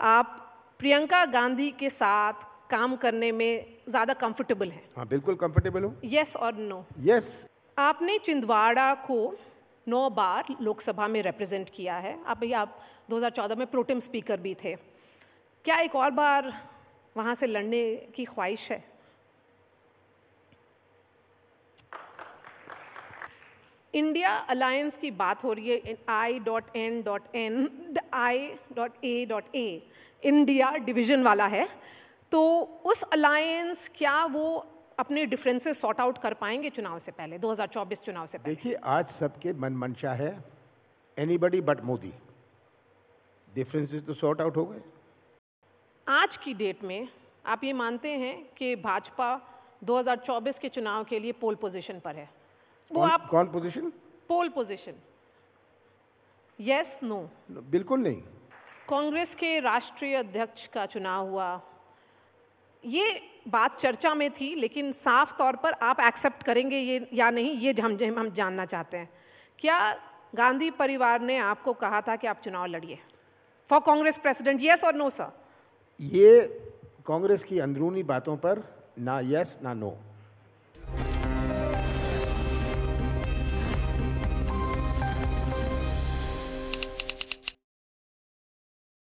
आप प्रियंका गांधी के साथ काम करने में ज़्यादा कंफर्टेबल हैं हाँ बिल्कुल कंफर्टेबल हूँ यस और नो यस आपने चिंदवाड़ा को नौ बार लोकसभा में रिप्रेजेंट किया है आप ये आप 2014 में प्रोटेम स्पीकर भी थे क्या एक और बार वहाँ से लड़ने की ख्वाहिश है इंडिया अलायंस की बात हो रही है I dot N dot N I dot A dot A India division वाला है तो उस अलायंस क्या वो अपने डिफरेंसेस सॉर्ट आउट कर पाएंगे चुनाव से पहले 2024 चुनाव से पहले देखिए आज सबके मन मंशा है एनीबडी बट मोदी डिफरेंसेस तो सॉर्ट आउट हो गए आज की डेट में आप ये मानते हैं कि भाजपा 2024 के चुनाव के लिए पोल पोजीशन पर है वो कौन, आप कौन position poll position yes no बिल्कुल नहीं कांग्रेस के राष्ट्रीय अध्यक्ष का चुनाव हुआ ये बात चर्चा में थी लेकिन साफ तौर पर आप एक्सेप्ट करेंगे ये या नहीं ये हम हम जानना चाहते हैं क्या गांधी परिवार ने आपको कहा था कि आप चुनाव लड़िए फॉर कांग्रेस प्रेसिडेंट यस और नो सर ये कांग्रेस की अंदरूनी बातों पर ना यस ना नो